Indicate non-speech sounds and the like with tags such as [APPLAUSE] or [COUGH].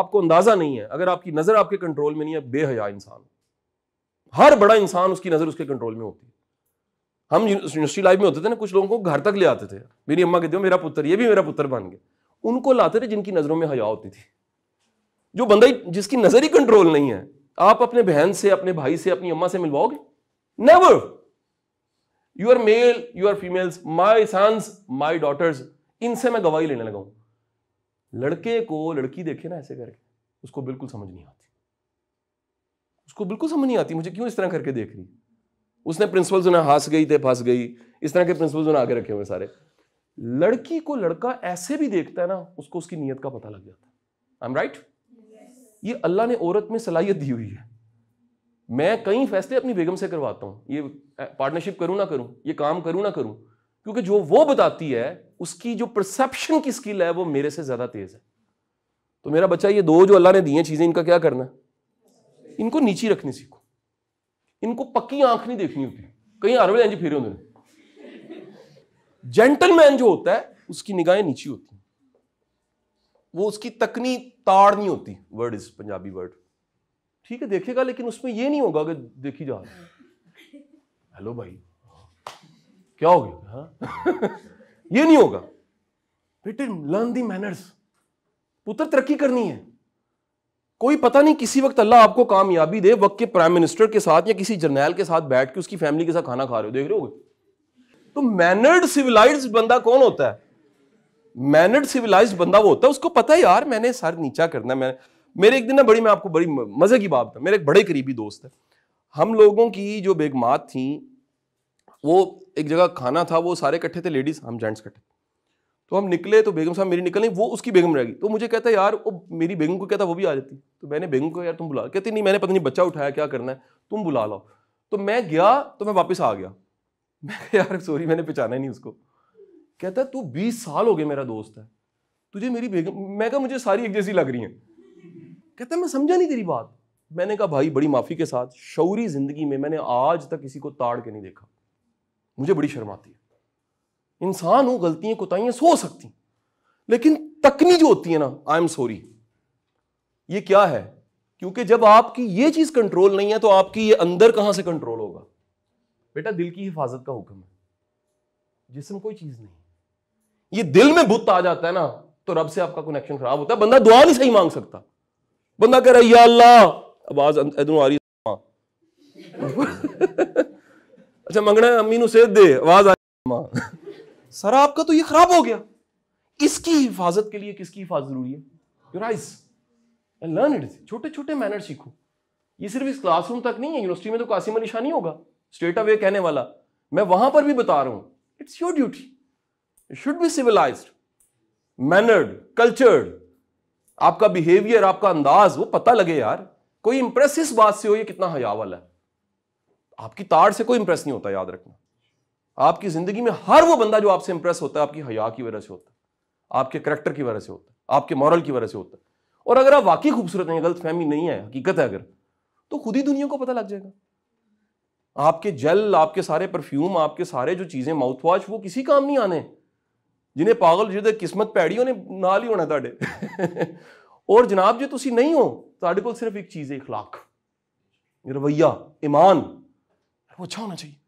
आपको अंदाजा नहीं है अगर आपकी नजर आपके कंट्रोल में नहीं है बेहया इंसान हर बड़ा इंसान उसकी नजर उसके कंट्रोल में होती हम यूनिवर्सिटी लाइफ में होते थे ना कुछ लोगों को घर तक ले आते थे मेरी अम्मा कहती हो मेरा पुत्र ये भी मेरा पुत्र बन गया उनको लाते थे जिनकी नजरों में हया होती थी जो बंदा ही जिसकी नजर ही कंट्रोल नहीं है आप अपने बहन से अपने भाई से अपनी अम्मा से मिलवाओगे never you are male you are females my sons my daughters इनसे मैं गवाही लेने लगा लड़के को लड़की देखे ना ऐसे करके उसको बिल्कुल समझ नहीं आती उसको बिल्कुल समझ नहीं आती मुझे क्यों इस तरह करके देख रही उसने प्रिंसिपल सुना हंस गई थे फंस गई इस तरह के प्रिंसिपल सुना आगे रखे हुए सारे लड़की को लड़का ऐसे भी देखता है ना उसको उसकी नीयत का पता लग जाता है आई एम राइट ये अल्लाह ने औरत में सलाहियत दी हुई है मैं कई फैसले अपनी बेगम से करवाता हूँ ये पार्टनरशिप करूँ ना करूँ ये काम करूँ ना करूँ क्योंकि जो वो बताती है उसकी जो परसेप्शन की स्किल है वो मेरे से ज़्यादा तेज़ है तो मेरा बच्चा ये दो जो अल्लाह ने दी हैं चीज़ें इनका क्या करना है इनको नीची रखनी सीखो इनको पक्की आंख नहीं देखनी होती कहीं अरवे जी फिरे होते जेंटलमैन जो होता है उसकी निगाहें नीची होती हैं वो उसकी तकनी ताड़ नहीं होती वर्ड इज पंजाबी वर्ड ठीक है देखेगा लेकिन उसमें ये नहीं होगा कि देखी जा रही हेलो भाई क्या हो गया हाँ। [LAUGHS] ये नहीं होगा बेटे लर्न दी मैनर्स पुत्र तरक्की करनी है कोई पता नहीं किसी वक्त अल्लाह आपको कामयाबी दे वक्त के प्राइम मिनिस्टर के साथ या किसी जर्नैल के साथ बैठ के उसकी फैमिली के साथ खाना खा रहे हो देख रहे हो तो मैनर्ड सिविलाइज बंदा कौन होता है मैनर्ड सिविलाइज बंदा वो होता है उसको पता है यार मैंने सर नीचा करना है मैंने मेरे एक दिन ना बड़ी मैं आपको बड़ी मजे की बात था मेरे एक बड़े करीबी दोस्त है हम लोगों की जो बेगमात थी वो एक जगह खाना था वो सारे इकट्ठे थे लेडीज़ हम जेंट्स इकट्ठे तो हम निकले तो बेगम साहब मेरी निकल नहीं वो उसकी बेगम रह गई तो मुझे कहता है यार वो मेरी बेगम को कहता वो भी आ जाती तो मैंने बेगम को यार तुम बुला कहती नहीं मैंने पता नहीं बच्चा उठाया क्या करना है तुम बुला लो तो मैं गया तो मैं वापस आ गया [LAUGHS] मैं यार सॉरी मैंने पहचाना ही नहीं उसको कहता तू बीस साल हो गए मेरा दोस्त है तुझे मेरी बेगम मैं कहा मुझे सारी एक जैसी लग रही है कहता मैं समझा नहीं तेरी बात मैंने कहा भाई बड़ी माफ़ी के साथ शौरी ज़िंदगी में मैंने आज तक किसी को ताड़ के नहीं देखा मुझे बड़ी शर्म आती है इंसान हूं गलतियां कोताहियां सो सकती लेकिन तकनी जो होती है ना आई एम सॉरी ये क्या है क्योंकि जब आपकी ये चीज कंट्रोल नहीं है तो आपकी ये अंदर कहां से कंट्रोल होगा बेटा दिल की हिफाजत का हुक्म है जिसम कोई चीज नहीं ये दिल में बुत आ जाता है ना तो रब से आपका कनेक्शन खराब होता है बंदा दुआ नहीं सही मांग सकता बंदा कह रहा है या अल्लाह आवाज आ रही अच्छा मंगना है अम्मी सेहत दे आवाज आ माँ सर आपका तो ये खराब हो गया इसकी हिफाजत के लिए किसकी हिफाजत जरूरी है योर एंड लर्न इट छोटे छोटे मैनर सीखो ये सिर्फ इस क्लासरूम तक नहीं है यूनिवर्सिटी में तो कासिम अली शाह नहीं होगा स्ट्रेट अवे कहने वाला मैं वहां पर भी बता रहा हूं it's your duty it should be civilise mannered cultured आपका बिहेवियर आपका अंदाज वो पता लगे यार कोई इंप्रेस इस बात से हो ये कितना हया वाला है आपकी ताड़ से कोई इंप्रेस नहीं होता याद रखना आपकी जिंदगी में हर वो बंदा जो आपसे इंप्रेस होता है आपकी हया की वजह से होता है आपके करेक्टर की वजह से होता है आपके मॉरल की वजह से होता है और अगर आप वाकई खूबसूरत हैं गलत फहमी नहीं है हकीकत है अगर तो खुद ही दुनिया को पता लग जाएगा आपके जेल आपके सारे परफ्यूम आपके सारे जो चीज़ें माउथ वॉश वो किसी काम नहीं आने जिन्हें पागल जिद किस्मत पैड़ी होने नाल ही होना ਤੁਹਾਡੇ [LAUGHS] और जनाब जो तुम नहीं हो तो सिर्फ एक चीज़ है इखलाक रवैया ईमान will